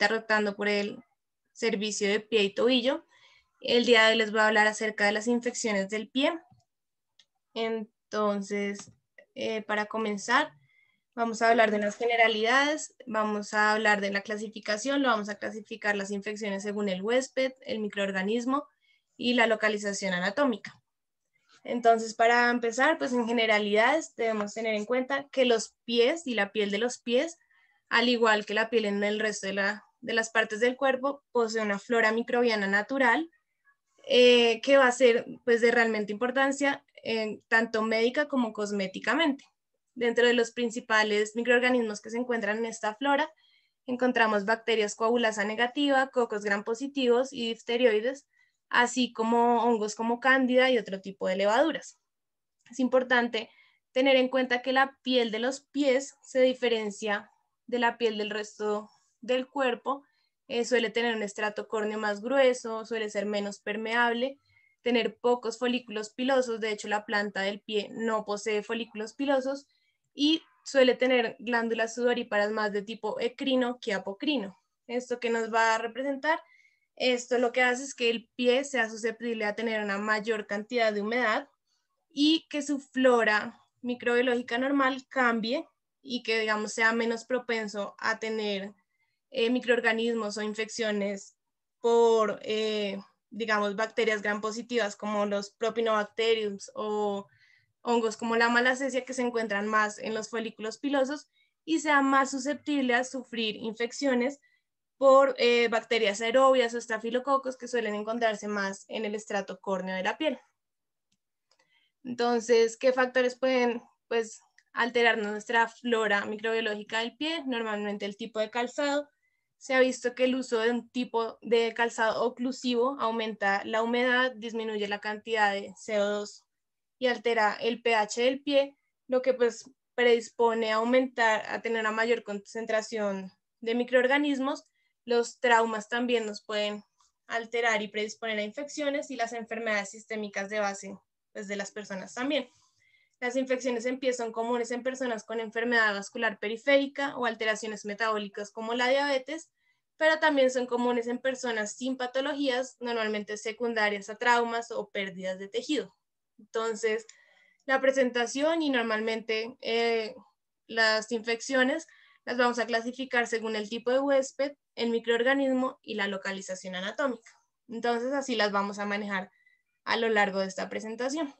está rotando por el servicio de pie y tobillo. El día de hoy les voy a hablar acerca de las infecciones del pie. Entonces, eh, para comenzar, vamos a hablar de unas generalidades, vamos a hablar de la clasificación, lo vamos a clasificar las infecciones según el huésped, el microorganismo y la localización anatómica. Entonces, para empezar, pues en generalidades debemos tener en cuenta que los pies y la piel de los pies, al igual que la piel en el resto de la de las partes del cuerpo posee una flora microbiana natural eh, que va a ser pues, de realmente importancia tanto médica como cosméticamente. Dentro de los principales microorganismos que se encuentran en esta flora, encontramos bacterias coagulasa negativa, cocos gran positivos y difterioides, así como hongos como cándida y otro tipo de levaduras. Es importante tener en cuenta que la piel de los pies se diferencia de la piel del resto del cuerpo, eh, suele tener un estrato córneo más grueso, suele ser menos permeable, tener pocos folículos pilosos, de hecho la planta del pie no posee folículos pilosos y suele tener glándulas sudoríparas más de tipo ecrino que apocrino. Esto que nos va a representar, esto lo que hace es que el pie sea susceptible a tener una mayor cantidad de humedad y que su flora microbiológica normal cambie y que digamos sea menos propenso a tener eh, microorganismos o infecciones por, eh, digamos, bacterias gran positivas como los propinobacteriums o hongos como la malacesia que se encuentran más en los folículos pilosos y sea más susceptible a sufrir infecciones por eh, bacterias aerobias o estafilococos que suelen encontrarse más en el estrato córneo de la piel. Entonces, ¿qué factores pueden pues, alterar nuestra flora microbiológica del pie? Normalmente el tipo de calzado, se ha visto que el uso de un tipo de calzado oclusivo aumenta la humedad, disminuye la cantidad de CO2 y altera el pH del pie, lo que pues predispone a aumentar, a tener una mayor concentración de microorganismos. Los traumas también nos pueden alterar y predisponer a infecciones y las enfermedades sistémicas de base pues, de las personas también. Las infecciones en pie son comunes en personas con enfermedad vascular periférica o alteraciones metabólicas como la diabetes, pero también son comunes en personas sin patologías, normalmente secundarias a traumas o pérdidas de tejido. Entonces, la presentación y normalmente eh, las infecciones las vamos a clasificar según el tipo de huésped, el microorganismo y la localización anatómica. Entonces, así las vamos a manejar a lo largo de esta presentación.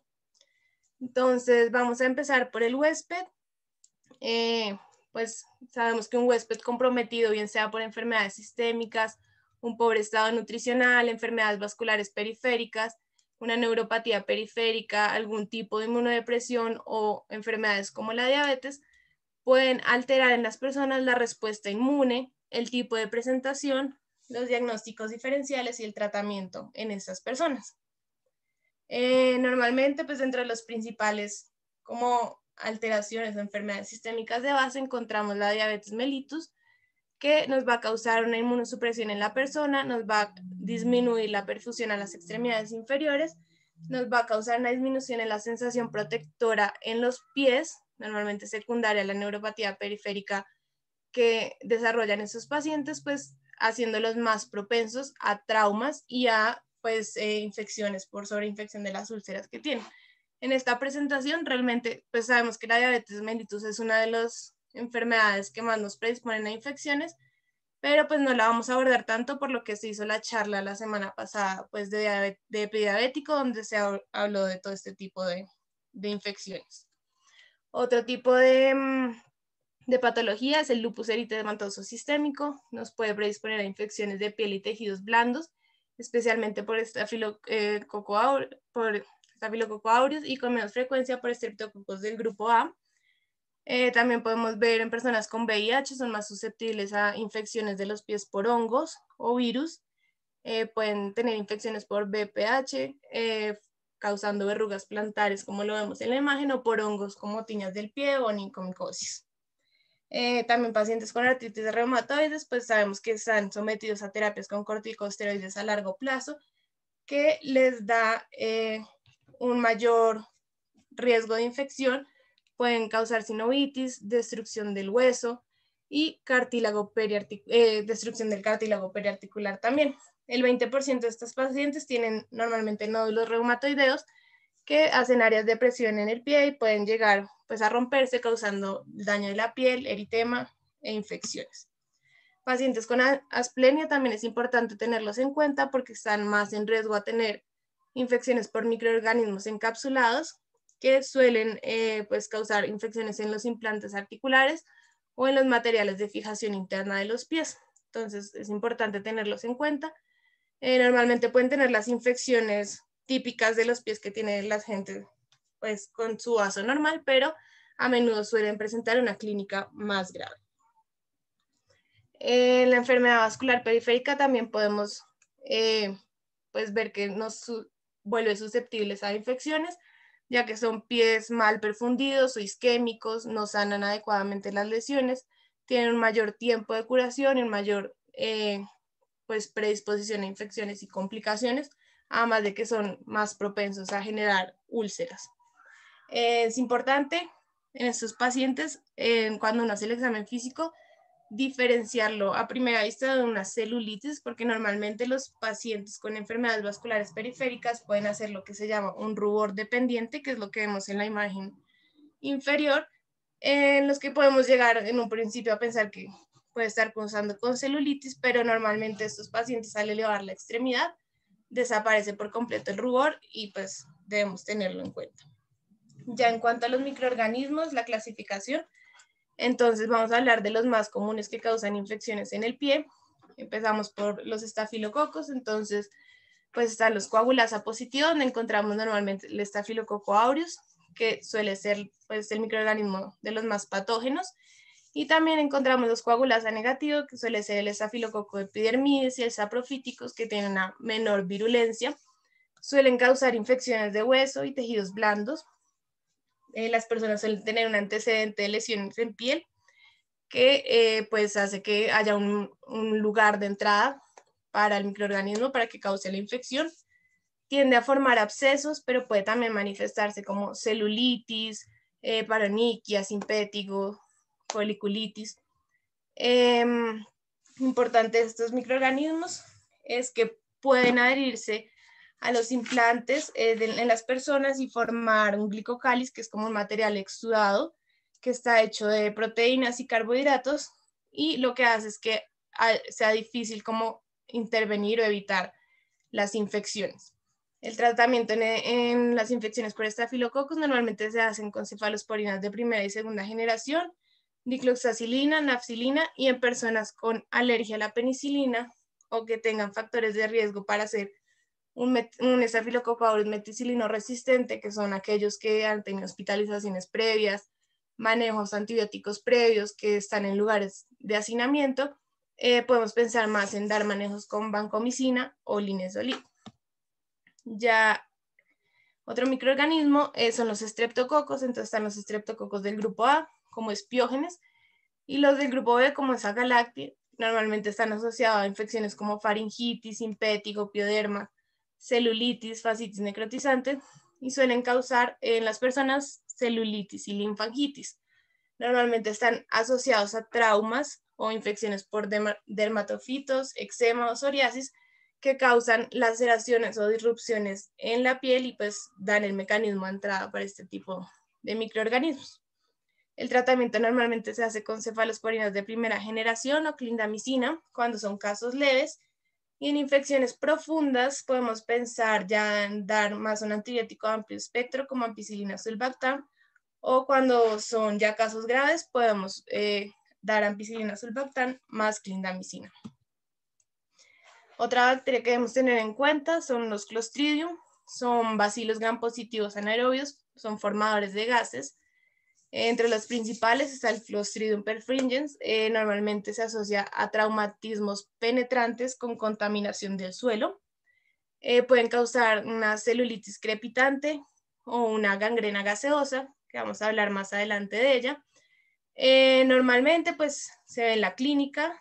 Entonces, vamos a empezar por el huésped. Eh, pues sabemos que un huésped comprometido, bien sea por enfermedades sistémicas, un pobre estado nutricional, enfermedades vasculares periféricas, una neuropatía periférica, algún tipo de inmunodepresión o enfermedades como la diabetes, pueden alterar en las personas la respuesta inmune, el tipo de presentación, los diagnósticos diferenciales y el tratamiento en estas personas. Eh, normalmente, pues entre los principales como alteraciones o enfermedades sistémicas de base encontramos la diabetes mellitus, que nos va a causar una inmunosupresión en la persona, nos va a disminuir la perfusión a las extremidades inferiores, nos va a causar una disminución en la sensación protectora en los pies, normalmente secundaria a la neuropatía periférica que desarrollan esos pacientes, pues haciéndolos más propensos a traumas y a pues eh, infecciones por sobreinfección de las úlceras que tienen en esta presentación realmente pues sabemos que la diabetes mellitus es una de las enfermedades que más nos predisponen a infecciones, pero pues no la vamos a abordar tanto por lo que se hizo la charla la semana pasada pues de, de epidiabético donde se habló de todo este tipo de, de infecciones. Otro tipo de, mm, de patología es el lupus eritematoso sistémico, nos puede predisponer a infecciones de piel y tejidos blandos, especialmente por estafilococo, eh, por Staphylococcus aureus y con menos frecuencia por estreptococos del grupo A. Eh, también podemos ver en personas con VIH, son más susceptibles a infecciones de los pies por hongos o virus. Eh, pueden tener infecciones por BPH, eh, causando verrugas plantares, como lo vemos en la imagen, o por hongos como tiñas del pie o nicomicosis. también pacientes con artritis reumatoides, pues sabemos que están sometidos a terapias con corticosteroides a largo plazo, que les da un mayor riesgo de infección, pueden causar sinovitis, destrucción del hueso y cartílago eh, destrucción del cartílago periarticular también. El 20% de estas pacientes tienen normalmente nódulos reumatoideos que hacen áreas de presión en el pie y pueden llegar pues, a romperse causando daño de la piel, eritema e infecciones. Pacientes con asplenia también es importante tenerlos en cuenta porque están más en riesgo a tener infecciones por microorganismos encapsulados que suelen eh, pues causar infecciones en los implantes articulares o en los materiales de fijación interna de los pies. Entonces es importante tenerlos en cuenta. Eh, normalmente pueden tener las infecciones típicas de los pies que tiene la gente pues con su vaso normal, pero a menudo suelen presentar una clínica más grave. En eh, la enfermedad vascular periférica también podemos pues ver que nos vuelve susceptibles a infecciones, ya que son pies mal perfundidos o isquémicos, no sanan adecuadamente las lesiones, tienen un mayor tiempo de curación y un mayor eh, pues predisposición a infecciones y complicaciones, además de que son más propensos a generar úlceras. Eh, es importante en estos pacientes, cuando uno hace el examen físico, diferenciarlo a primera vista de una celulitis, porque normalmente los pacientes con enfermedades vasculares periféricas pueden hacer lo que se llama un rubor dependiente, que es lo que vemos en la imagen inferior, en los que podemos llegar en un principio a pensar que puede estar causando con celulitis, pero normalmente estos pacientes al elevar la extremidad desaparece por completo el rubor y pues debemos tenerlo en cuenta. Ya en cuanto a los microorganismos, la clasificación, entonces vamos a hablar de los más comunes que causan infecciones en el pie. Empezamos por los estafilococos, entonces pues están los coagulasa positivos, donde encontramos normalmente el estafilococo aureus, que suele ser pues el microorganismo de los más patógenos, y también encontramos los coagulasa negativo que suele ser el estafilococo epidermides y el saprofíticos, que tienen una menor virulencia. Suelen causar infecciones de hueso y tejidos blandos, eh, las personas suelen tener un antecedente de lesiones en piel que eh, pues hace que haya un, lugar de entrada para el microorganismo para que cause la infección. Tiende a formar abscesos, pero puede también manifestarse como celulitis, eh, paroniquia, simpético, foliculitis. Eh, importante de estos microorganismos es que pueden adherirse a los implantes eh, en las personas y formar un glicocalis, que es como un material exudado, que está hecho de proteínas y carbohidratos, y lo que hace es que ah, sea difícil como intervenir o evitar las infecciones. El tratamiento en, las infecciones por estafilococos normalmente se hacen con cefalosporinas de primera y segunda generación, dicloxacilina, nafcilina y en personas con alergia a la penicilina o que tengan factores de riesgo para ser un, un meticilino resistente, que son aquellos que han tenido hospitalizaciones previas, manejos antibióticos previos, que están en lugares de hacinamiento, eh, podemos pensar más en dar manejos con vancomicina o linezolid. Ya otro microorganismo eh, son los estreptococos. entonces están los estreptococos del grupo A, como espiógenes, y los del grupo B, como es normalmente están asociados a infecciones como faringitis, simpético, pioderma, celulitis, fascitis necrotizante y suelen causar en las personas celulitis y linfangitis. Normalmente están asociados a traumas o infecciones por dermatofitos, eczema o psoriasis que causan laceraciones o disrupciones en la piel y pues dan el mecanismo de entrada para este tipo de microorganismos. El tratamiento normalmente se hace con cefalosporinas de primera generación o clindamicina cuando son casos leves y en infecciones profundas podemos pensar ya en dar más un antibiótico amplio espectro como ampicilina sulbactam o cuando son ya casos graves podemos eh, dar ampicilina sulbactam más clindamicina. Otra bacteria que debemos tener en cuenta son los Clostridium, son bacilos gram positivos anaerobios, son formadores de gases, entre los principales está el Clostridium perfringens, eh, normalmente se asocia a traumatismos penetrantes con contaminación del suelo. Eh, pueden causar una celulitis crepitante o una gangrena gaseosa, que vamos a hablar más adelante de ella. Eh, normalmente pues se ve en la clínica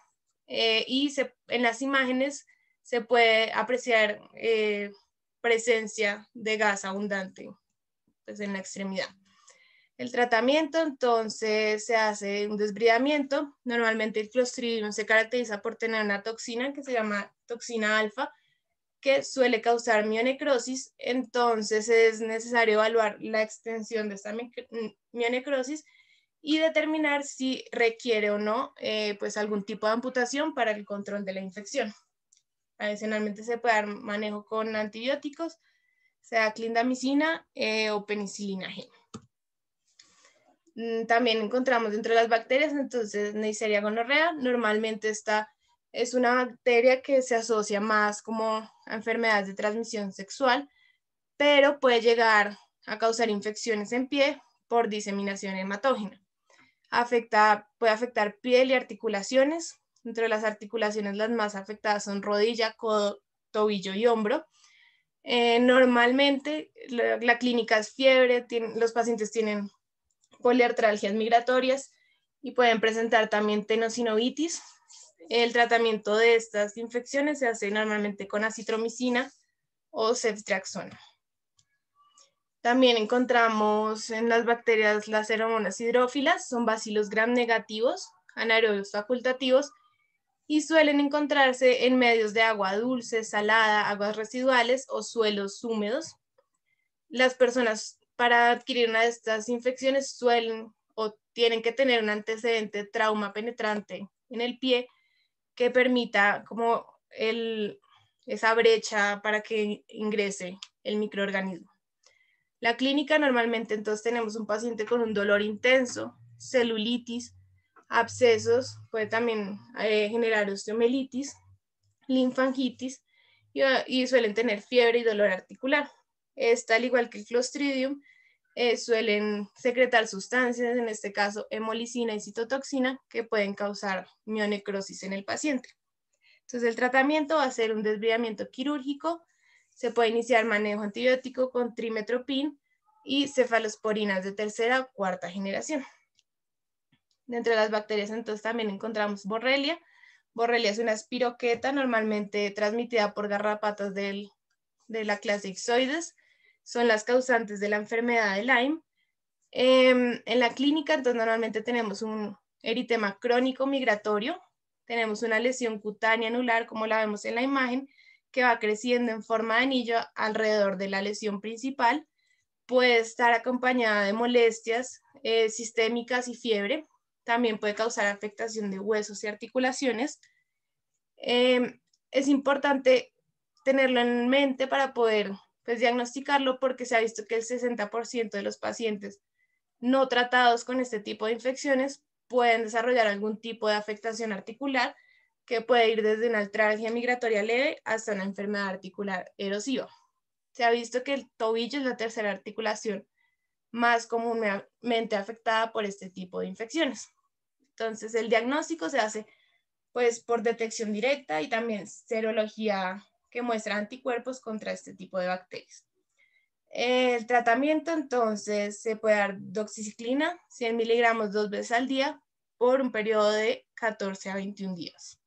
y en las imágenes se puede apreciar presencia de gas abundante pues, en la extremidad. El tratamiento entonces se hace un desbridamiento. Normalmente el clostridium se caracteriza por tener una toxina que se llama toxina alfa, que suele causar mionecrosis. Entonces es necesario evaluar la extensión de esta mionecrosis y determinar si requiere o no eh, pues algún tipo de amputación para el control de la infección. Adicionalmente se puede dar manejo con antibióticos, sea clindamicina eh, o penicilina G. Mm, también encontramos dentro de las bacterias, entonces Neisseria gonorrea normalmente está, es una bacteria que se asocia más como a enfermedades de transmisión sexual, pero puede llegar a causar infecciones en pie por diseminación hematógena. Afecta, puede afectar piel y articulaciones. Entre las articulaciones las más afectadas son rodilla, codo, tobillo y hombro. Eh, normalmente la, clínica es fiebre, los pacientes tienen poliartralgias migratorias y pueden presentar también tenosinovitis. El tratamiento de estas infecciones se hace normalmente con acitromicina o ceftriaxona. También encontramos en las bacterias las seromonas hidrófilas, son bacilos gram negativos, anaerobios facultativos y suelen encontrarse en medios de agua dulce, salada, aguas residuales o suelos húmedos. Las personas para adquirir una de estas infecciones suelen o tienen que tener un antecedente trauma penetrante en el pie que permita como el, esa brecha para que ingrese el microorganismo. La clínica normalmente entonces tenemos un paciente con un dolor intenso, celulitis, abscesos, puede también eh, generar osteomelitis, linfangitis ah, y, suelen tener fiebre y dolor articular. Esta, al igual que el Clostridium, eh, suelen secretar sustancias, en este caso hemolicina y citotoxina, que pueden causar mionecrosis en el paciente. Entonces, el tratamiento va a ser un desviamiento quirúrgico, se puede iniciar manejo antibiótico con trimetropin y cefalosporinas de tercera o cuarta generación. Dentro de las bacterias, entonces, también encontramos Borrelia. Borrelia es una espiroqueta normalmente transmitida por garrapatas de la clase Ixoides son las causantes de la enfermedad de Lyme. Em, en la clínica, normalmente tenemos un eritema crónico migratorio, tenemos una lesión cutánea anular, como la vemos en la imagen, que va creciendo en forma de anillo alrededor de la lesión principal. Puede estar acompañada de molestias eh, sistémicas y fiebre. También puede causar afectación de huesos y articulaciones. Em, es importante tenerlo en mente para poder pues diagnosticarlo porque se ha visto que el 60% de los pacientes no tratados con este tipo de infecciones pueden desarrollar algún tipo de afectación articular que puede ir desde una altralgia migratoria leve hasta una enfermedad articular erosiva. Se ha visto que el tobillo es la tercera articulación más comúnmente afectada por este tipo de infecciones. Entonces, el diagnóstico se hace pues por detección directa y también serología que muestra anticuerpos contra este tipo de bacterias. El tratamiento entonces se puede dar doxiciclina 100 miligramos dos veces al día por un periodo de 14 a 21 días.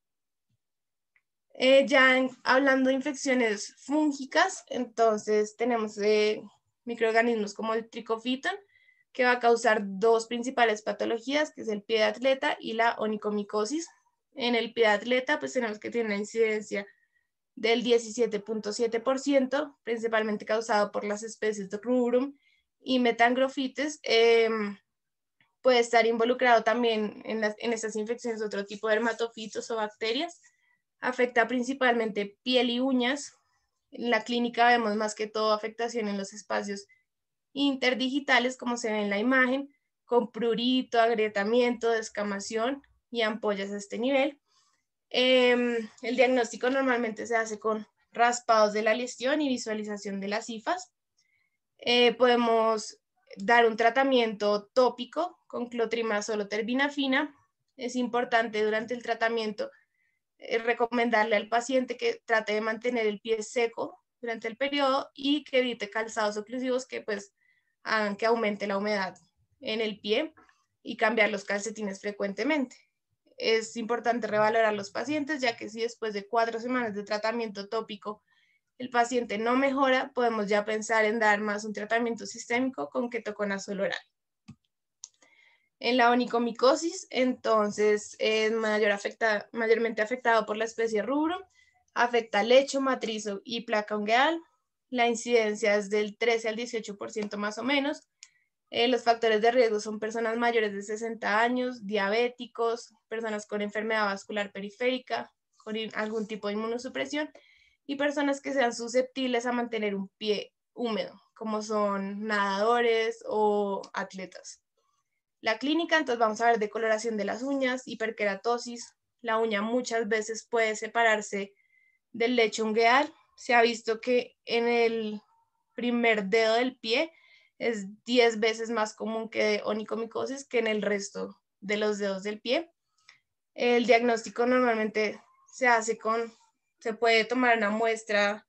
Eh, ya hablando de infecciones fúngicas, entonces tenemos eh, microorganismos como el tricofiton, que va a causar dos principales patologías, que es el pie de atleta y la onicomicosis. En el pie de atleta, pues tenemos que tiene una incidencia del 17.7%, principalmente causado por las especies de rubrum y metangrofites, em, puede estar involucrado también en, estas infecciones otro tipo de dermatofitos o bacterias. Afecta principalmente piel y uñas. En la clínica vemos más que todo afectación en los espacios interdigitales, como se ve en la imagen, con prurito, agrietamiento, descamación y ampollas a este nivel. Em, el diagnóstico normalmente se hace con raspados de la lesión y visualización de las cifas. Eh, podemos dar un tratamiento tópico con clotrimazol o terbinafina. Es importante durante el tratamiento eh, recomendarle al paciente que trate de mantener el pie seco durante el periodo y que evite calzados oclusivos que pues hagan que aumente la humedad en el pie y cambiar los calcetines frecuentemente es importante revalorar los pacientes, ya que si después de cuatro semanas de tratamiento tópico el paciente no mejora, podemos ya pensar en dar más un tratamiento sistémico con ketoconazol oral. En la onicomicosis, entonces, es mayor afecta, mayormente afectado por la especie rubro, afecta lecho, matrizo y placa ungueal. La incidencia es del 13 al 18% más o menos, eh, los factores de riesgo son personas mayores de 60 años, diabéticos, personas con enfermedad vascular periférica, con algún tipo de inmunosupresión y personas que sean susceptibles a mantener un pie húmedo, como son nadadores o atletas. La clínica, entonces vamos a ver decoloración de las uñas, hiperqueratosis. La uña muchas veces puede separarse del lecho ungueal. Se ha visto que en el primer dedo del pie es 10 veces más común que onicomicosis que en el resto de los dedos del pie. El diagnóstico normalmente se hace con, se puede tomar una muestra,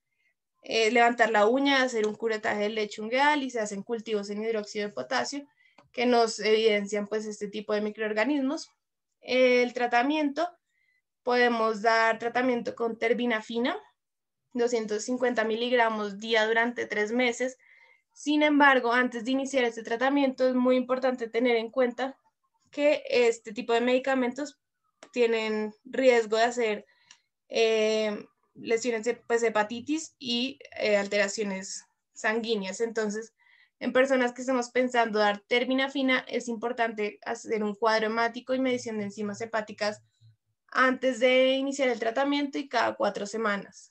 eh, levantar la uña, hacer un curetaje leche ungueal y se hacen cultivos en hidróxido de potasio que nos evidencian pues este tipo de microorganismos. El tratamiento, podemos dar tratamiento con terbinafina, 250 miligramos día durante tres meses, sin embargo, antes de iniciar este tratamiento es muy importante tener en cuenta que este tipo de medicamentos tienen riesgo de hacer eh, lesiones de pues, hepatitis y eh, alteraciones sanguíneas. Entonces, en personas que estamos pensando dar fina, es importante hacer un cuadro hemático y medición de enzimas hepáticas antes de iniciar el tratamiento y cada cuatro semanas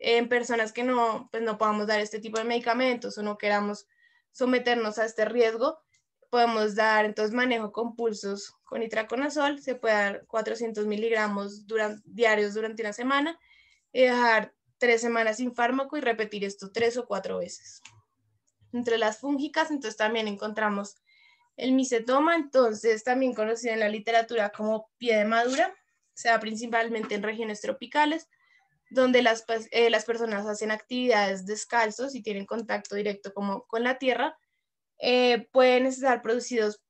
en personas que no, pues, no podamos dar este tipo de medicamentos o no queramos someternos a este riesgo, podemos dar entonces manejo con pulsos con itraconazol, se puede dar 400 miligramos durante, diarios durante una semana y eh, dejar tres semanas sin fármaco y repetir esto tres o cuatro veces. Entre las fúngicas, entonces también encontramos el micetoma, entonces también conocido en la literatura como pie de madura, se da principalmente en regiones tropicales, donde pues, eh, las, personas hacen actividades descalzos y tienen contacto directo con la tierra, eh, pueden estar producidos,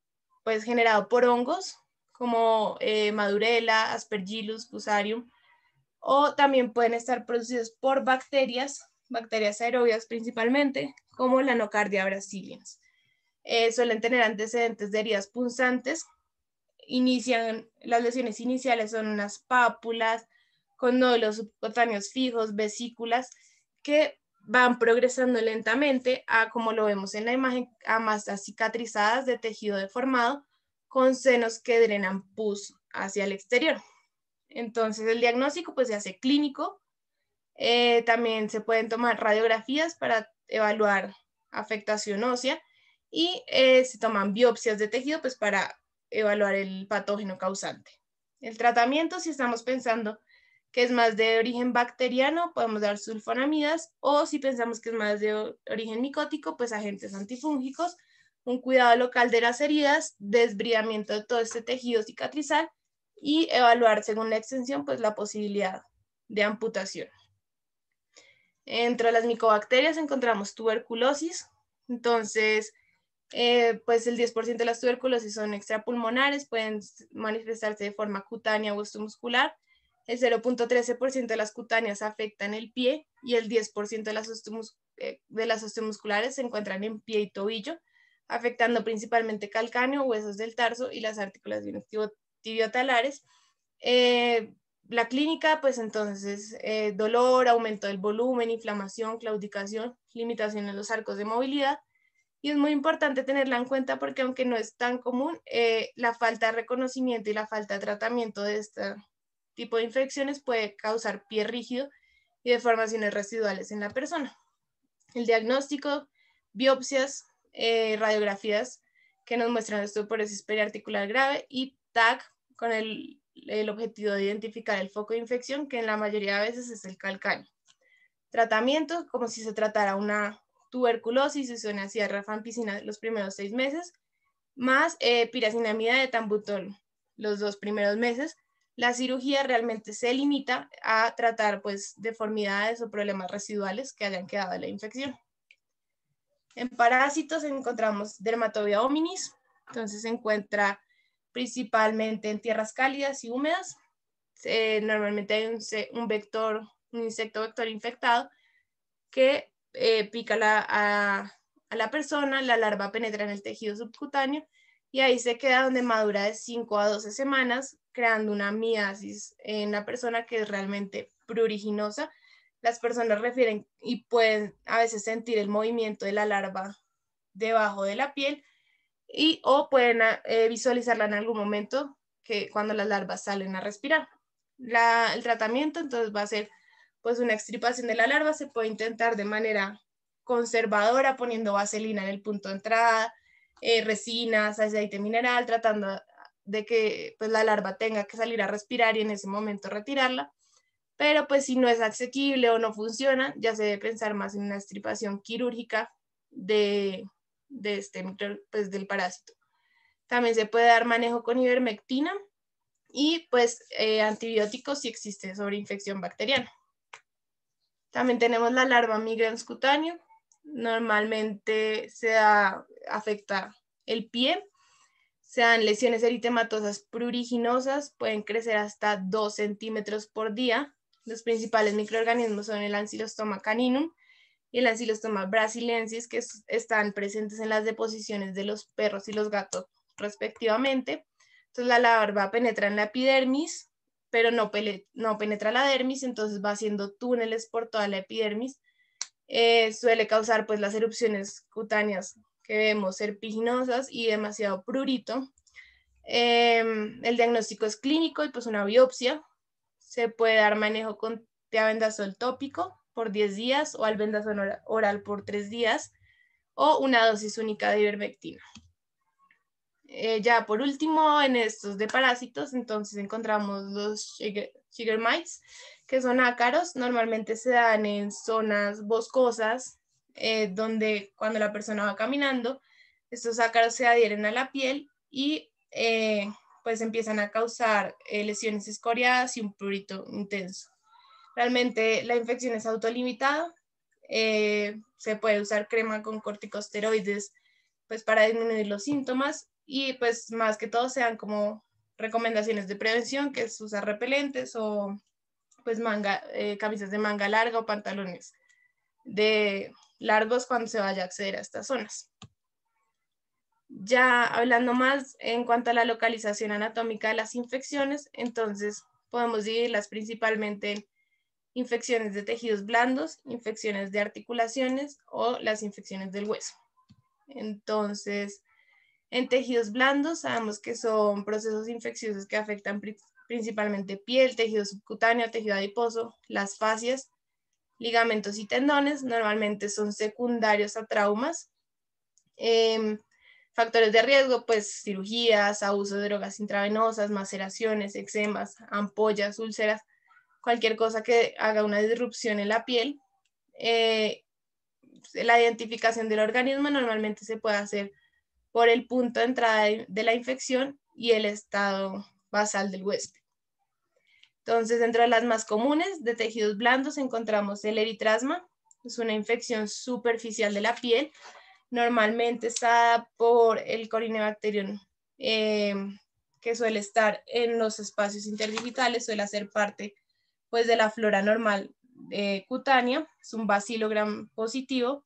pues generados por hongos como eh, madurela, aspergillus, fusarium, o también pueden estar producidos por bacterias, bacterias aerobias principalmente, como la nocardia brasiliens. suelen tener antecedentes de heridas punzantes, inician, las lesiones iniciales son unas pápulas, con nódulos subcutáneos fijos, vesículas, que van progresando lentamente a, como lo vemos en la imagen, a masas cicatrizadas de tejido deformado con senos que drenan pus hacia el exterior. Entonces el diagnóstico pues se hace clínico, eh, también se pueden tomar radiografías para evaluar afectación ósea y eh, se toman biopsias de tejido pues para evaluar el patógeno causante. El tratamiento, si estamos pensando que es más de origen bacteriano, podemos dar sulfonamidas, o si pensamos que es más de origen micótico, pues agentes antifúngicos, un cuidado local de las heridas, desbridamiento de todo este tejido cicatrizal y evaluar según la extensión pues la posibilidad de amputación. Entre las micobacterias encontramos tuberculosis, entonces eh, pues el 10% de las tuberculosis son extrapulmonares, pueden manifestarse de forma cutánea o muscular el 0.13% de las cutáneas afectan el pie y el 10% de las, eh, de las osteomusculares se encuentran en pie y tobillo, afectando principalmente calcáneo, huesos del tarso y las articulaciones tibiotalares. Eh, la clínica, pues entonces, eh, dolor, aumento del volumen, inflamación, claudicación, limitación en los arcos de movilidad. Y es muy importante tenerla en cuenta porque aunque no es tan común, eh, la falta de reconocimiento y la falta de tratamiento de, esta, tipo de infecciones puede causar pie rígido y deformaciones residuales en la persona. El diagnóstico, biopsias, eh, radiografías que nos muestran esto por osteoporosis periarticular grave y TAC con el, objetivo de identificar el foco de infección, que en la mayoría de veces es el calcáneo. Tratamiento, como si se tratara una tuberculosis, a rafampicina los primeros seis meses, más eh, piracinamida de tambutol los dos primeros meses, la cirugía realmente se limita a tratar pues deformidades o problemas residuales que hayan quedado de la infección. En parásitos encontramos dermatobia hominis, entonces se encuentra principalmente en tierras cálidas y húmedas. Eh, normalmente hay un, vector, un insecto vector infectado que eh, pica a la persona, la larva penetra en el tejido subcutáneo y ahí se queda donde madura de 5 a 12 semanas creando una miasis en la persona que es realmente pruriginosa. Las personas refieren y pueden a veces sentir el movimiento de la larva debajo de la piel y o pueden eh, visualizarla en algún momento que cuando las larvas salen a respirar. el tratamiento entonces va a ser pues una extirpación de la larva, se puede intentar de manera conservadora poniendo vaselina en el punto de entrada, eh, resinas, aceite mineral, tratando de que pues, la larva tenga que salir a respirar y en ese momento retirarla. Pero pues si no es asequible o no funciona, ya se debe pensar más en una estripación quirúrgica de, de este, pues, del parásito. También se puede dar manejo con ivermectina y pues eh, antibióticos si existe sobre infección bacteriana. También tenemos la larva migrans cutáneo. Normalmente se afecta el pie sean lesiones eritematosas pruriginosas, pueden crecer hasta 2 centímetros por día. Los principales microorganismos son el ancilostoma caninum y el ancilostoma brasilensis, que están presentes en las deposiciones de los perros y los gatos respectivamente. Entonces la larva penetra en la epidermis, pero no, penetra la dermis, entonces va haciendo túneles por toda la epidermis. Eh, suele causar pues las erupciones cutáneas que vemos serpiginosas y demasiado prurito. Em, el diagnóstico es clínico y pues una biopsia. Se puede dar manejo con teabendazol tópico por 10 días o albendazol oral por 3 días o una dosis única de ivermectina. Eh, ya por último, en estos de parásitos, entonces encontramos los sugar mites, que son ácaros, normalmente se dan en zonas boscosas, eh, donde cuando la persona va caminando, estos ácaros se adhieren a la piel y eh, pues empiezan a causar eh, lesiones escoriadas y un prurito intenso. Realmente la infección es autolimitada, se puede usar crema con corticosteroides pues para disminuir los síntomas y pues más que todo sean como recomendaciones de prevención, que es usar repelentes o pues manga, camisas de manga larga o pantalones de largos cuando se vaya a acceder a estas zonas. Ya hablando más en cuanto a la localización anatómica de las infecciones, entonces podemos dividirlas principalmente en infecciones de tejidos blandos, infecciones de articulaciones o las infecciones del hueso. Entonces, en tejidos blandos sabemos que son procesos infecciosos que afectan principalmente piel, tejido subcutáneo, tejido adiposo, las fascias ligamentos y tendones, normalmente son secundarios a traumas. Em, factores de riesgo, pues cirugías, abuso de drogas intravenosas, maceraciones, eczemas, ampollas, úlceras, cualquier cosa que haga una disrupción en la piel. Eh, la identificación del organismo normalmente se puede hacer por el punto de entrada de la infección y el estado basal del huésped. Entonces, entre las más comunes de tejidos blandos encontramos el eritrasma, es una infección superficial de la piel, normalmente está por el corinebacterium, eh, que suele estar en los espacios interdigitales, suele hacer parte pues, de la flora normal eh, cutánea, es un bacilo positivo,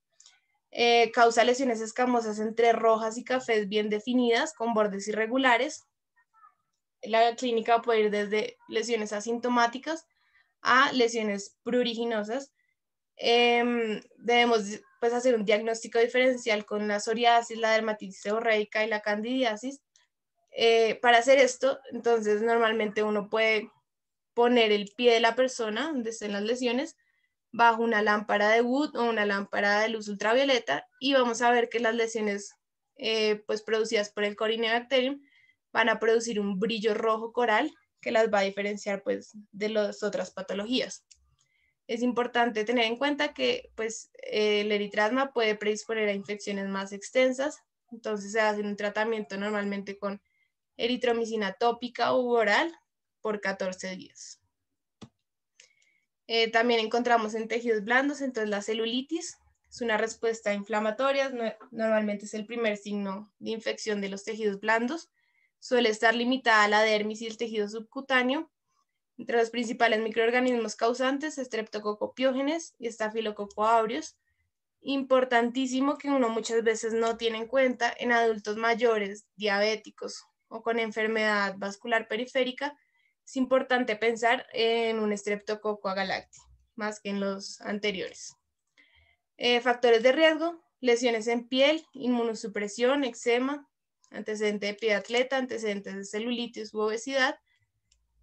eh, causa lesiones escamosas entre rojas y cafés bien definidas, con bordes irregulares, la clínica puede ir desde lesiones asintomáticas a lesiones pruriginosas. Em, debemos pues, hacer un diagnóstico diferencial con la psoriasis, la dermatitis seborreica y la candidiasis. Eh, para hacer esto, entonces normalmente uno puede poner el pie de la persona donde estén las lesiones bajo una lámpara de Wood o una lámpara de luz ultravioleta y vamos a ver que las lesiones eh, pues producidas por el bacterium van a producir un brillo rojo coral que las va a diferenciar pues de las otras patologías. Es importante tener en cuenta que pues el eritrasma puede predisponer a infecciones más extensas, entonces se hace un tratamiento normalmente con eritromicina tópica u oral por 14 días. Eh, también encontramos en tejidos blandos, entonces la celulitis es una respuesta inflamatoria, normalmente es el primer signo de infección de los tejidos blandos, suele estar limitada a la dermis y el tejido subcutáneo. Entre los principales microorganismos causantes, estreptococopiógenes y estafilococo aureus. Importantísimo que uno muchas veces no tiene en cuenta en adultos mayores, diabéticos o con enfermedad vascular periférica, es importante pensar en un streptococo agalacti, más que en los anteriores. Eh, factores de riesgo, lesiones en piel, inmunosupresión, eczema, antecedente de pie atleta, antecedentes de celulitis u obesidad.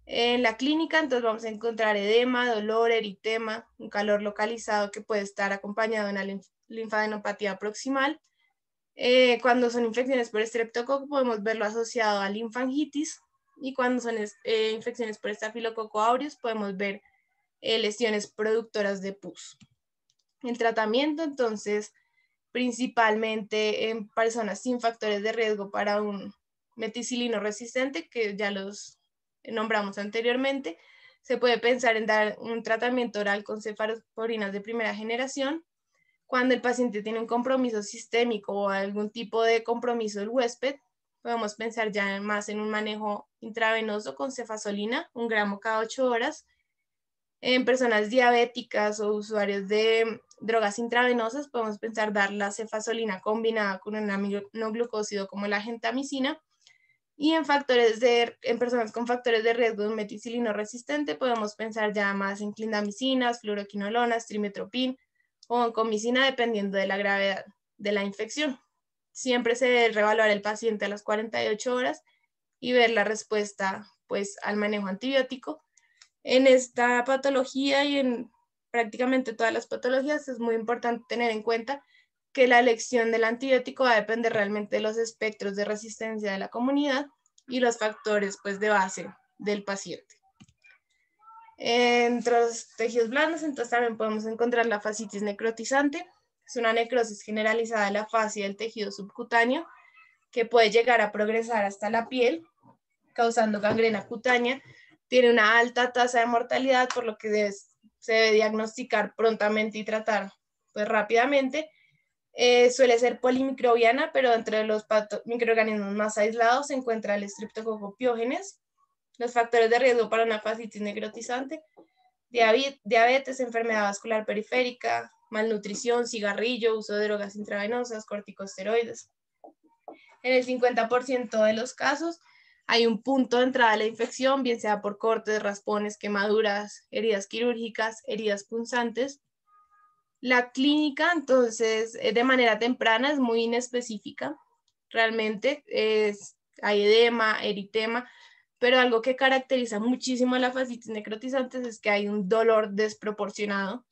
En la clínica, entonces vamos a encontrar edema, dolor, eritema, un calor localizado que puede estar acompañado en la linfadenopatía proximal. Eh, cuando son infecciones por estreptococo, podemos verlo asociado a linfangitis. Y cuando son eh, infecciones por estafilococo aureus, podemos ver eh, lesiones productoras de pus. El tratamiento, entonces, principalmente en personas sin factores de riesgo para un meticilino resistente, que ya los nombramos anteriormente. Se puede pensar en dar un tratamiento oral con cefalosporinas de primera generación. Cuando el paciente tiene un compromiso sistémico o algún tipo de compromiso del huésped, podemos pensar ya más en un manejo intravenoso con cefasolina, un gramo cada ocho horas. En personas diabéticas o usuarios de drogas intravenosas, podemos pensar dar la cefasolina combinada con un aminoglucósido como la gentamicina. Y en, factores de, en personas con factores de riesgo de un meticilino resistente, podemos pensar ya más en clindamicinas, fluoroquinolonas, trimetropin o en comicina, dependiendo de la gravedad de la infección. Siempre se debe revaluar el paciente a las 48 horas y ver la respuesta pues, al manejo antibiótico. En esta patología y en prácticamente todas las patologías, es muy importante tener en cuenta que la elección del antibiótico va a depender realmente de los espectros de resistencia de la comunidad y los factores pues, de base del paciente. Entre los tejidos blandos, entonces también podemos encontrar la fascitis necrotizante, es una necrosis generalizada de la fascia del tejido subcutáneo que puede llegar a progresar hasta la piel, causando gangrena cutánea. Tiene una alta tasa de mortalidad, por lo que ser se debe diagnosticar prontamente y tratar pues, rápidamente. Eh, suele ser polimicrobiana, pero entre los microorganismos más aislados se encuentra el estreptococo Los factores de riesgo para una fascitis necrotizante, diabetes, enfermedad vascular periférica, malnutrición, cigarrillo, uso de drogas intravenosas, corticosteroides. En el 50% de los casos hay un punto de entrada a la infección, bien sea por cortes, raspones, quemaduras, heridas quirúrgicas, heridas punzantes. La clínica, entonces, eh, de manera temprana es muy inespecífica. Realmente es, hay edema, eritema, pero algo que caracteriza muchísimo a la fascitis necrotizante es que hay un dolor desproporcionado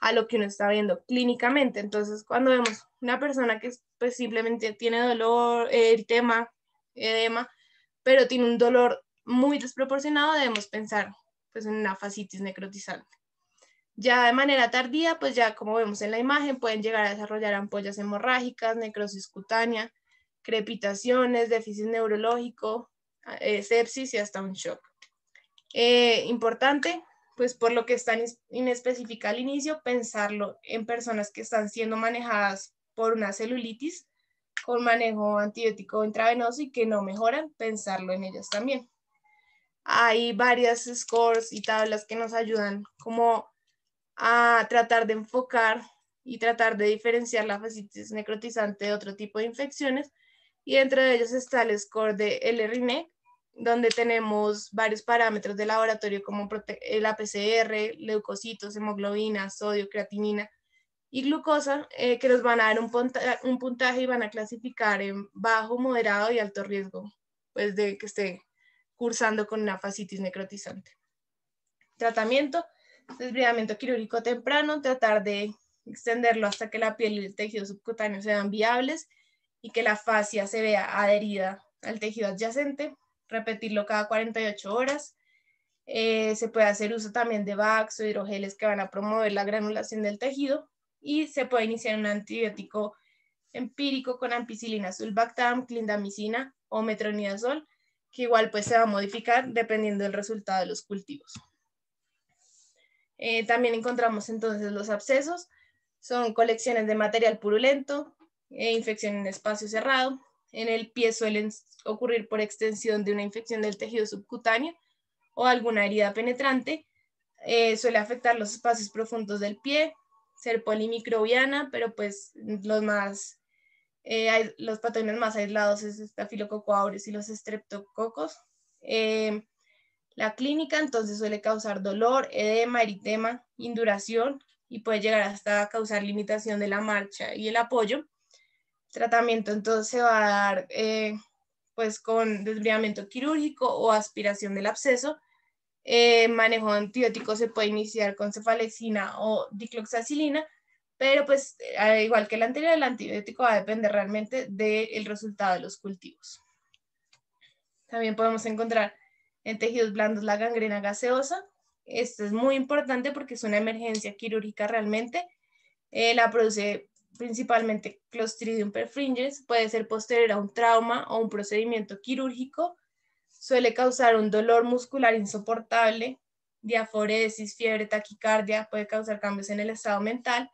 a lo que uno está viendo clínicamente. Entonces, cuando vemos una persona que pues, simplemente tiene dolor, eritema, edema, pero tiene un dolor muy desproporcionado, debemos pensar pues, en una fascitis necrotizante. Ya de manera tardía, pues ya como vemos en la imagen, pueden llegar a desarrollar ampollas hemorrágicas, necrosis cutánea, crepitaciones, déficit neurológico, eh, sepsis y hasta un shock. Eh, importante, pues por lo que está en inespecífica al inicio, pensarlo en personas que están siendo manejadas por una celulitis con manejo antibiótico intravenoso y que no mejoran, pensarlo en ellas también. Hay varias scores y tablas que nos ayudan como a tratar de enfocar y tratar de diferenciar la fascitis necrotizante de otro tipo de infecciones. Y entre ellos está el score de LRN, e, donde tenemos varios parámetros de laboratorio como el APCR, leucocitos, hemoglobina, sodio, creatinina, y glucosa, eh, que nos van a dar un, puntaje y van a clasificar en bajo, moderado y alto riesgo, pues de que esté cursando con una fascitis necrotizante. Tratamiento, desbridamiento quirúrgico temprano, tratar de extenderlo hasta que la piel y el tejido subcutáneo sean viables y que la fascia se vea adherida al tejido adyacente, repetirlo cada 48 horas. Eh, se puede hacer uso también de Vax o hidrogeles que van a promover la granulación del tejido y se puede iniciar un antibiótico empírico con ampicilina, sulbactam, clindamicina o metronidazol, que igual pues se va a modificar dependiendo del resultado de los cultivos. Eh, también encontramos entonces los abscesos, son colecciones de material purulento, e infección en espacio cerrado. En el pie suelen ocurrir por extensión de una infección del tejido subcutáneo o alguna herida penetrante. Eh, suele afectar los espacios profundos del pie, ser polimicrobiana, pero pues los más, eh, los patógenos más aislados es estafilococo aureus y los estreptococos. Eh, la clínica entonces suele causar dolor, edema, eritema, induración y puede llegar hasta causar limitación de la marcha y el apoyo. tratamiento entonces se va a dar eh, pues con desbriamiento quirúrgico o aspiración del absceso eh, manejo antibiótico se puede iniciar con cefalexina o dicloxacilina, pero pues eh, igual que la anterior, el antibiótico va a depender realmente del resultado de los cultivos. También podemos encontrar en tejidos blandos la gangrena gaseosa. Esto es muy importante porque es una emergencia quirúrgica realmente. Eh, la produce principalmente Clostridium perfringens, puede ser posterior a un trauma o un procedimiento quirúrgico suele causar un dolor muscular insoportable, diaforesis, fiebre, taquicardia, puede causar cambios en el estado mental.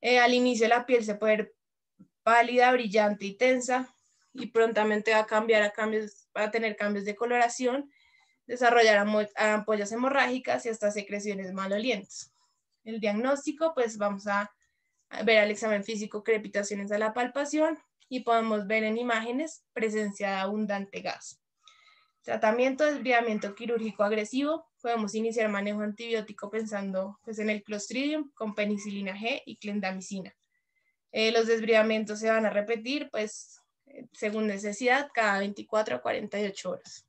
Eh, al inicio la piel se puede ver pálida, brillante y tensa y prontamente va a cambiar a cambios, va a tener cambios de coloración, desarrollar ampollas hemorrágicas y hasta secreciones malolientes. El diagnóstico, pues vamos a ver al examen físico crepitaciones a la palpación y podemos ver en imágenes presencia de abundante gas. Tratamiento de desviamiento quirúrgico agresivo. Podemos iniciar manejo antibiótico pensando pues, en el clostridium con penicilina G y clendamicina. Eh, los desbriamientos se van a repetir, pues, según necesidad, cada 24 a 48 horas.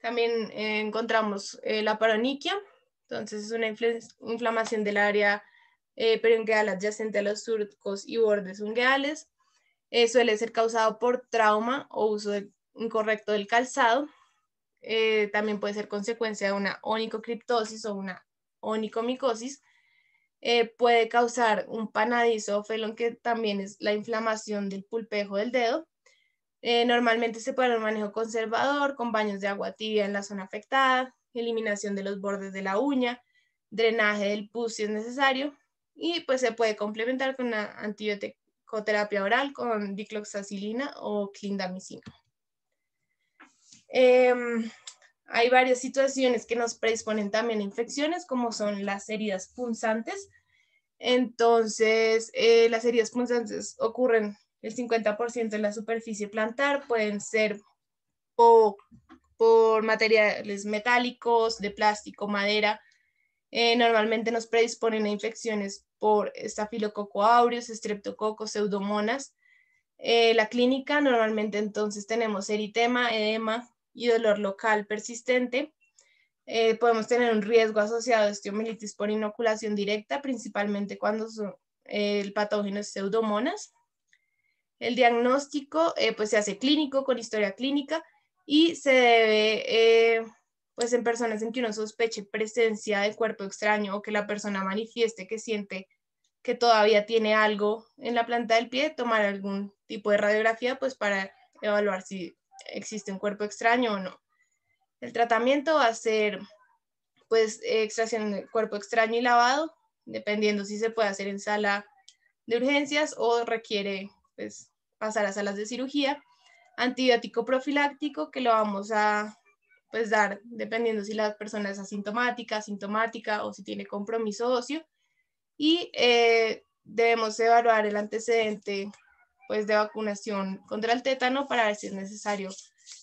También eh, encontramos eh, la paroniquia, entonces es una inflamación del área periungueal adyacente a los surcos y bordes ungueales. suele ser causado por trauma o uso de incorrecto del calzado. Eh, también puede ser consecuencia de una onicocriptosis o una onicomicosis. Eh, puede causar un panadizo o felón, que también es la inflamación del pulpejo del dedo. Eh, normalmente se puede dar un manejo conservador con baños de agua tibia en la zona afectada, eliminación de los bordes de la uña, drenaje del pus si es necesario, y pues se puede complementar con una antibiótico oral con dicloxacilina o clindamicina. Em, hay varias situaciones que nos predisponen también a infecciones, como son las heridas punzantes. Entonces, eh, las heridas punzantes ocurren el 50% en la superficie plantar, pueden ser por, materiales metálicos, de plástico, madera. Eh, normalmente nos predisponen a infecciones por estafilococo aureus, estreptococos, pseudomonas. Eh, la clínica normalmente entonces tenemos eritema, edema, y dolor local persistente. Eh, podemos tener un riesgo asociado a osteomelitis por inoculación directa, principalmente cuando eh, el patógeno es pseudomonas. El diagnóstico eh, pues se hace clínico, con historia clínica, y se debe pues en personas en que uno sospeche presencia de cuerpo extraño o que la persona manifieste que siente que todavía tiene algo en la planta del pie, tomar algún tipo de radiografía pues para evaluar si existe un cuerpo extraño o no. El tratamiento va a ser pues extracción del cuerpo extraño y lavado, dependiendo si se puede hacer en sala de urgencias o requiere pues, pasar a salas de cirugía. Antibiótico profiláctico que lo vamos a pues, dar dependiendo si la persona es asintomática, sintomática o si tiene compromiso óseo. Y eh, debemos evaluar el antecedente pues, de vacunación contra el tétano para ver si es necesario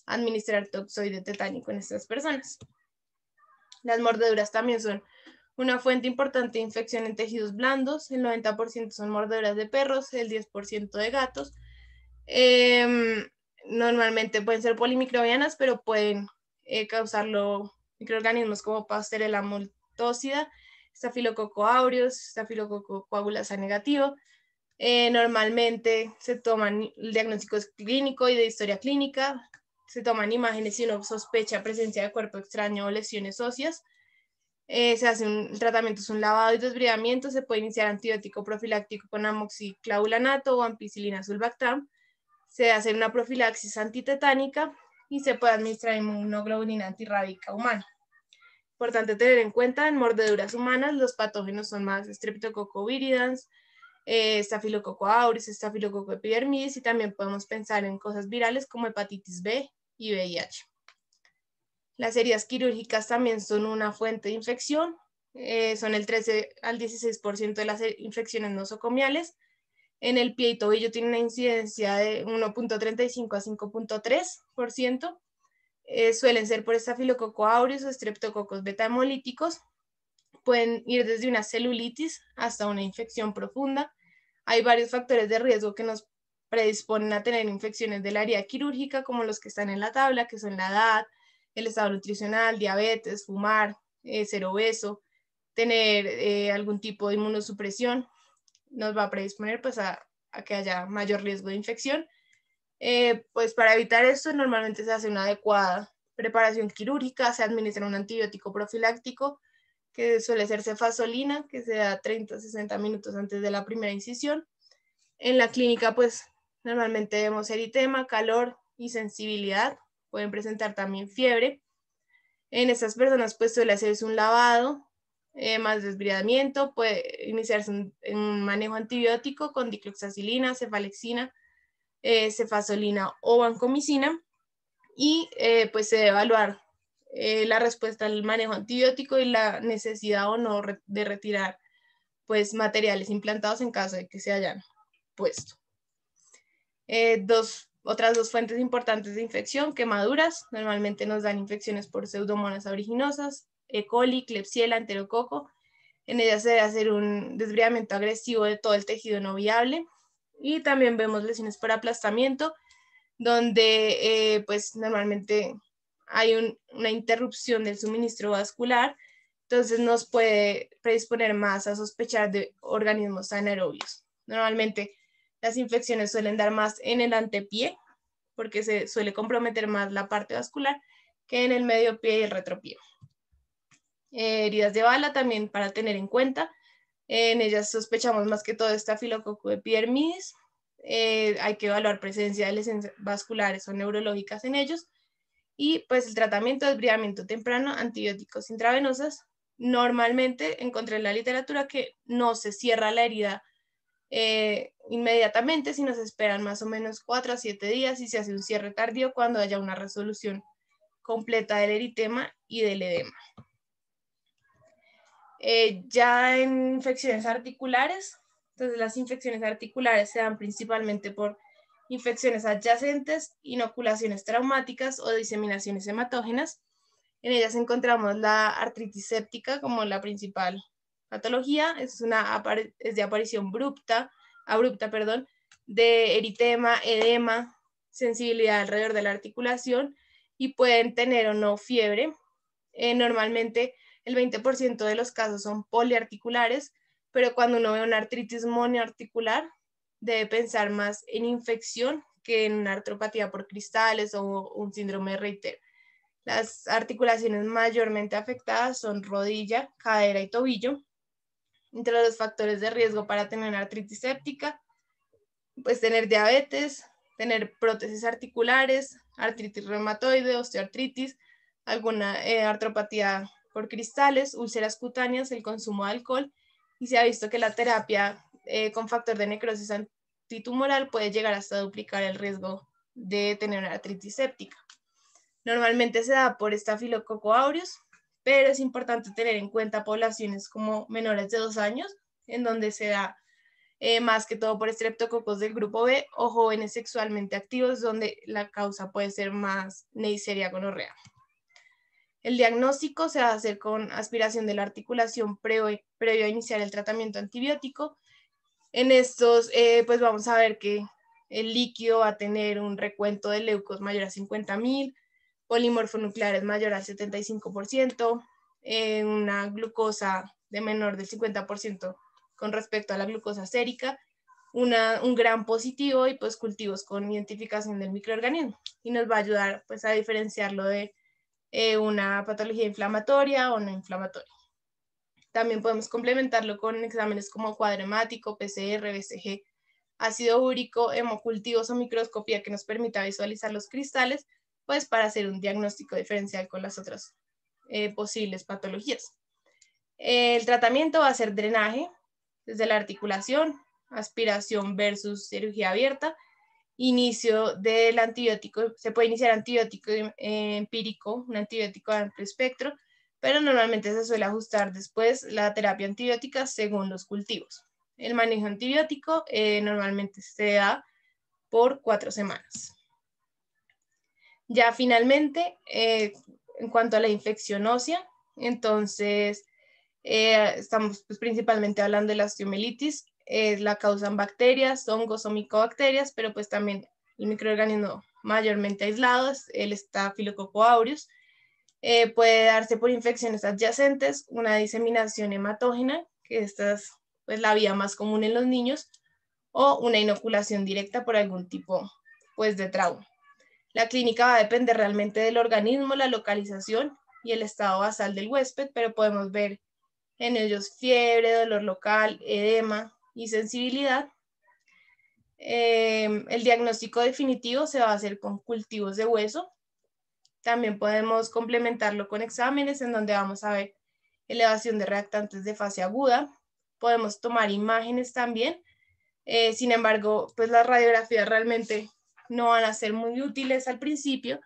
administrar toxoide tetánico en estas personas. Las mordeduras también son una fuente importante de infección en tejidos blandos. El 90% son mordeduras de perros, el 10% de gatos. Em, normalmente pueden ser polimicrobianas, pero pueden eh, causarlo microorganismos como Pasteurella multocida Staphylococcus aureus, Staphylococcus coagulasa negativo, eh, normalmente se toman diagnósticos clínicos y de historia clínica, se toman imágenes si uno sospecha presencia de cuerpo extraño o lesiones óseas. Eh, se hace un tratamiento, es un lavado y desbridamiento, se puede iniciar antibiótico profiláctico con amoxiclaulanato o ampicilina sulbactam, se hace una profilaxis antitetánica y se puede administrar inmunoglobulina antirrábica humana. Importante tener en cuenta, en mordeduras humanas los patógenos son más viridans. Eh, estafilococo aureus, epidermidis y también podemos pensar en cosas virales como hepatitis B y VIH. Las heridas quirúrgicas también son una fuente de infección, eh, son el 13 al 16% de las eh, infecciones nosocomiales. En el pie y tobillo tiene una incidencia de 1.35 a 5.3%. suelen ser por estafilococo aureus o streptococos beta hemolíticos pueden ir desde una celulitis hasta una infección profunda. Hay varios factores de riesgo que nos predisponen a tener infecciones del área quirúrgica, como los que están en la tabla, que son la edad, el estado nutricional, diabetes, fumar, eh, ser obeso, tener eh, algún tipo de inmunosupresión, nos va a predisponer pues a, que haya mayor riesgo de infección. Eh, pues para evitar eso normalmente se hace una adecuada preparación quirúrgica, se administra un antibiótico profiláctico que suele ser cefasolina, que se da 30, 60 minutos antes de la primera incisión. En la clínica, pues normalmente vemos eritema, calor y sensibilidad. Pueden presentar también fiebre. En estas personas, pues suele hacerse un lavado, eh, más desbridamiento, puede iniciarse un, manejo antibiótico con dicloxacilina, cefalexina, eh, cefasolina o vancomicina. Y eh, pues se debe evaluar eh, la respuesta al manejo antibiótico y la necesidad o no de retirar pues materiales implantados en caso de que se hayan puesto. Eh, dos, otras dos fuentes importantes de infección, quemaduras, normalmente nos dan infecciones por pseudomonas originosas E. coli, Klebsiella, enterococo. En ellas se debe hacer un desbriamiento agresivo de todo el tejido no viable. Y también vemos lesiones por aplastamiento, donde eh, pues normalmente hay una interrupción del suministro vascular, entonces nos puede predisponer más a sospechar de organismos anaerobios. Normalmente las infecciones suelen dar más en el antepié, porque se suele comprometer más la parte vascular que en el medio pie y el retropié. Eh, heridas de bala también para tener en cuenta. En ellas sospechamos más que todo estafilococo de piermis, eh, hay que evaluar presencia de lesiones vasculares o neurológicas en ellos y pues el tratamiento de enfriamiento temprano, antibióticos intravenosas Normalmente encontré en la literatura que no se cierra la herida eh, inmediatamente, sino se esperan más o menos 4 a 7 días y se hace un cierre tardío cuando haya una resolución completa del eritema y del edema. Eh, ya en infecciones articulares, entonces las infecciones articulares se dan principalmente por infecciones adyacentes, inoculaciones traumáticas o diseminaciones hematógenas. En ellas encontramos la artritis séptica como la principal patología. Es, una, de aparición abrupta, abrupta perdón, de eritema, edema, sensibilidad alrededor de la articulación y pueden tener o no fiebre. Eh, normalmente el 20% de los casos son poliarticulares, pero cuando uno ve una artritis monoarticular, debe pensar más en infección que en una artropatía por cristales o un síndrome de Reiter. Las articulaciones mayormente afectadas son rodilla, cadera y tobillo. Entre los factores de riesgo para tener artritis séptica, pues tener diabetes, tener prótesis articulares, artritis reumatoide, osteoartritis, alguna eh, artropatía por cristales, úlceras cutáneas, el consumo de alcohol y se ha visto que la terapia eh, con factor de necrosis antitumoral puede llegar hasta duplicar el riesgo de tener una artritis séptica. Normalmente se da por estafilococo aureus, pero es importante tener en cuenta poblaciones como menores de dos años, en donde se da eh, más que todo por estreptococos del grupo B o jóvenes sexualmente activos, donde la causa puede ser más Neisseria gonorrea. El diagnóstico se va a hacer con aspiración de la articulación previo a iniciar el tratamiento antibiótico en estos, eh, pues vamos a ver que el líquido va a tener un recuento de leucos mayor a 50.000, polimorfonucleares mayor al 75%, eh, una glucosa de menor del 50% con respecto a la glucosa sérica, una, un gran positivo y pues cultivos con identificación del microorganismo. Y nos va a ayudar pues a diferenciarlo de eh, una patología inflamatoria o no inflamatoria. También podemos complementarlo con exámenes como cuadremático, PCR, BCG, ácido úrico, hemocultivos o microscopía que nos permita visualizar los cristales, pues para hacer un diagnóstico diferencial con las otras eh, posibles patologías. El tratamiento va a ser drenaje desde la articulación, aspiración versus cirugía abierta, inicio del antibiótico, se puede iniciar antibiótico em, empírico, un antibiótico de amplio espectro, pero normalmente se suele ajustar después la terapia antibiótica según los cultivos. El manejo antibiótico eh, normalmente se da por cuatro semanas. Ya finalmente, eh, en cuanto a la infección ósea, entonces eh, estamos pues, principalmente hablando de la osteomelitis, la causan bacterias, hongos o micobacterias, pero pues también el microorganismo mayormente aislado es el Staphylococcus aureus, eh, puede darse por infecciones adyacentes, una diseminación hematógena, que esta es pues, la vía más común en los niños, o una inoculación directa por algún tipo pues, de trauma. La clínica va a depender realmente del organismo, la localización y el estado basal del huésped, pero podemos ver en ellos fiebre, dolor local, edema y sensibilidad. Eh, el diagnóstico definitivo se va a hacer con cultivos de hueso, también podemos complementarlo con exámenes en donde vamos a ver elevación de reactantes de fase aguda. Podemos tomar imágenes también. Eh, sin embargo, pues las radiografías realmente no van a ser muy útiles al principio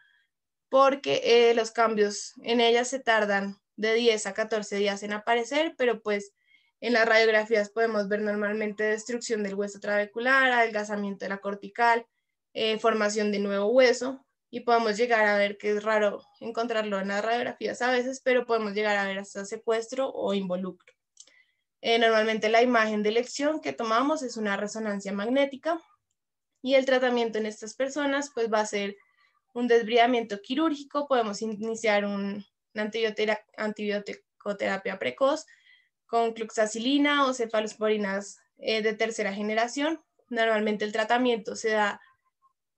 porque eh, los cambios en ellas se tardan de 10 a 14 días en aparecer, pero pues en las radiografías podemos ver normalmente destrucción del hueso trabecular, adelgazamiento de la cortical, eh, formación de nuevo hueso, y podemos llegar a ver que es raro encontrarlo en las radiografías a veces, pero podemos llegar a ver hasta secuestro o involucro. Eh, normalmente la imagen de elección que tomamos es una resonancia magnética y el tratamiento en estas personas pues va a ser un desbridamiento quirúrgico, podemos iniciar un, una terapia precoz con cluxacilina o cefalosporinas eh, de tercera generación. Normalmente el tratamiento se da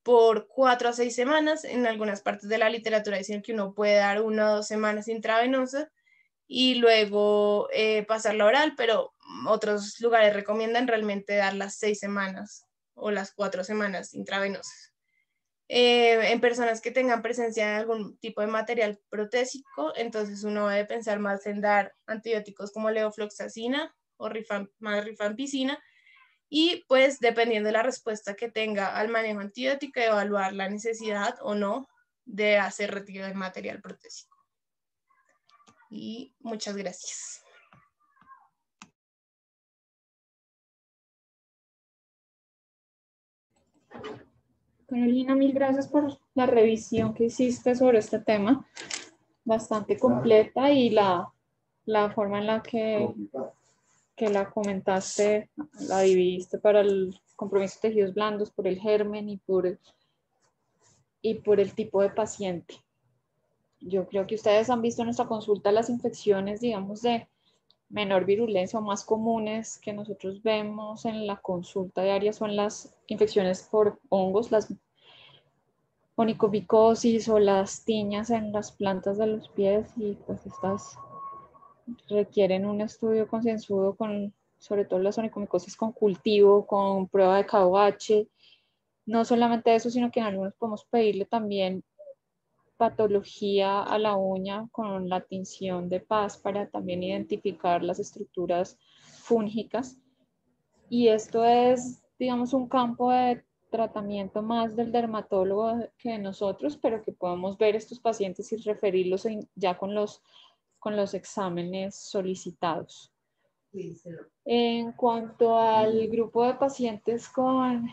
por cuatro a seis semanas. En algunas partes de la literatura dicen que uno puede dar una o dos semanas intravenosa y luego eh, pasar pasarla oral, pero otros lugares recomiendan realmente dar las seis semanas o las cuatro semanas intravenosas. Eh, en personas que tengan presencia de algún tipo de material protésico, entonces uno debe pensar más en dar antibióticos como leofloxacina o rifampicina, y pues dependiendo de la respuesta que tenga al manejo antibiótico, evaluar la necesidad o no de hacer retiro del material protésico. Y muchas gracias. Carolina, mil gracias por la revisión que hiciste sobre este tema, bastante completa y la forma en la que que la comentaste, la dividiste para el compromiso de tejidos blandos por el germen y por, y por el tipo de paciente. Yo creo que ustedes han visto en nuestra consulta las infecciones, digamos, de menor virulencia o más comunes que nosotros vemos en la consulta diaria son las infecciones por hongos, las onicomicosis o las tiñas en las plantas de los pies y pues estas requieren un estudio consensuado con, sobre todo las onicomicosis con cultivo, con prueba de KOH. No solamente eso, sino que en algunos podemos pedirle también patología a la uña con la tinción de paz para también identificar las estructuras fúngicas. Y esto es, digamos, un campo de tratamiento más del dermatólogo que de nosotros, pero que podemos ver estos pacientes y referirlos ya con los con los exámenes solicitados. En cuanto al grupo de pacientes con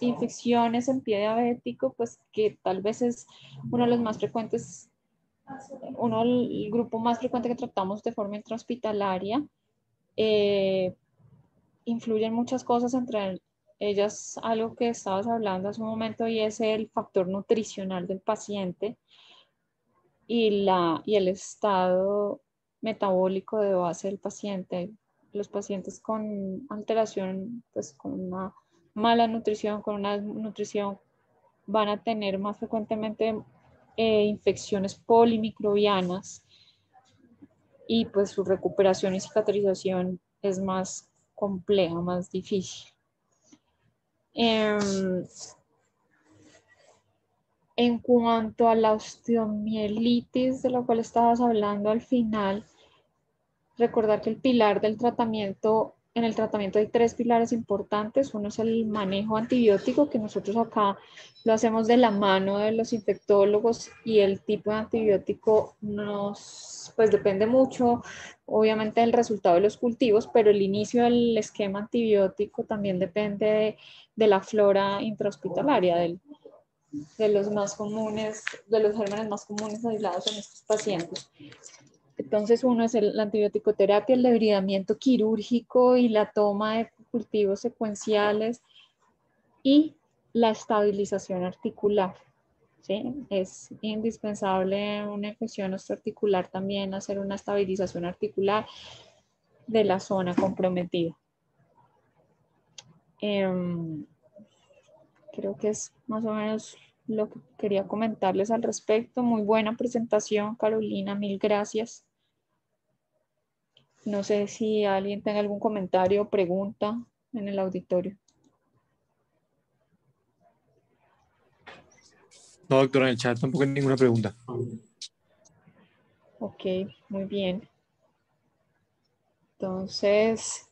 infecciones en pie diabético, pues que tal vez es uno de los más frecuentes, uno el grupo más frecuente que tratamos de forma intrahospitalaria, eh, influyen muchas cosas entre ellas algo que estabas hablando hace un momento y es el factor nutricional del paciente, y, la, y el estado metabólico de base del paciente. Los pacientes con alteración, pues con una mala nutrición, con una nutrición, van a tener más frecuentemente eh, infecciones polimicrobianas y pues su recuperación y cicatrización es más compleja, más difícil. Em, en cuanto a la osteomielitis, de la cual estabas hablando al final, recordar que el pilar del tratamiento, en el tratamiento hay tres pilares importantes. Uno es el manejo antibiótico, que nosotros acá lo hacemos de la mano de los infectólogos y el tipo de antibiótico nos, pues depende mucho, obviamente, del resultado de los cultivos, pero el inicio del esquema antibiótico también depende de, la flora intrahospitalaria, del, de los más comunes, de los gérmenes más comunes aislados en estos pacientes. Entonces, uno es el, la terapia el debridamiento quirúrgico y la toma de cultivos secuenciales y la estabilización articular. ¿sí? Es indispensable una infección osteoarticular también hacer una estabilización articular de la zona comprometida. Em, creo que es más o menos lo que quería comentarles al respecto. Muy buena presentación, Carolina, mil gracias. No sé si alguien tenga algún comentario o pregunta en el auditorio. No, doctora, en el chat tampoco hay ninguna pregunta. Ok, muy bien. Entonces,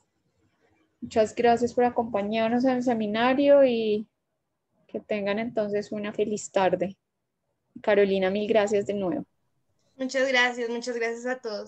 muchas gracias por acompañarnos en el seminario y que tengan entonces una feliz tarde. Carolina, mil gracias de nuevo. Muchas gracias, muchas gracias a todos.